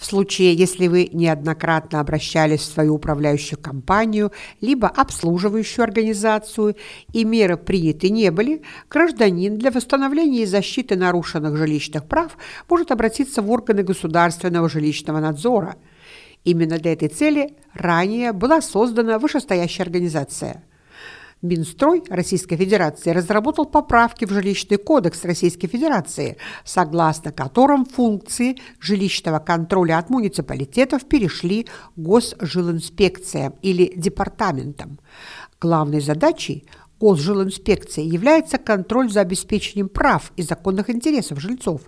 в случае, если вы неоднократно обращались в свою управляющую компанию либо обслуживающую организацию и меры приняты не были, гражданин для восстановления и защиты нарушенных жилищных прав может обратиться в органы государственного жилищного надзора. Именно для этой цели ранее была создана вышестоящая организация – Минстрой Российской Федерации разработал поправки в жилищный кодекс Российской Федерации, согласно которым функции жилищного контроля от муниципалитетов перешли госжилинспекциям или департаментам. Главной задачей госжилинспекции является контроль за обеспечением прав и законных интересов жильцов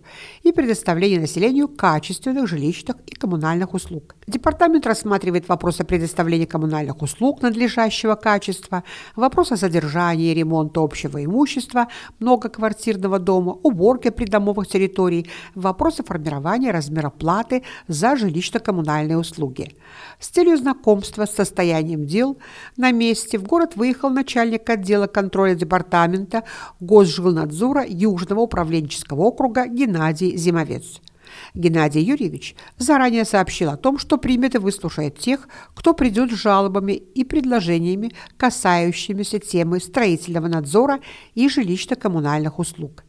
и предоставление населению качественных жилищных и коммунальных услуг. Департамент рассматривает вопрос о предоставлении коммунальных услуг надлежащего качества, вопрос о содержании и ремонта общего имущества многоквартирного дома, уборке придомовых территорий, вопрос о формировании размера платы за жилищно-коммунальные услуги. С целью знакомства с состоянием дел на месте в город выехал начальник отдела отдела контроля департамента Госжилнадзора Южного управленческого округа Геннадий Зимовец. Геннадий Юрьевич заранее сообщил о том, что примет и выслушает тех, кто придет с жалобами и предложениями, касающимися темы строительного надзора и жилищно-коммунальных услуг.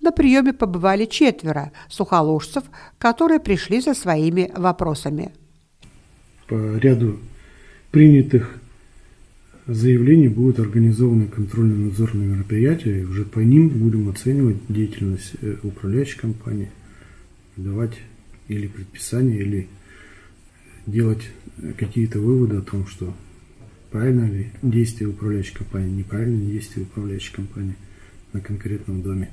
На приеме побывали четверо сухоложцев, которые пришли за своими вопросами. По ряду принятых заявлений будут организованы контрольно-надзорные мероприятия, и уже по ним будем оценивать деятельность э, управляющей компании, давать или предписания, или делать э, какие-то выводы о том, что правильно ли действие управляющей компании, неправильно ли действие управляющей компании на конкретном доме.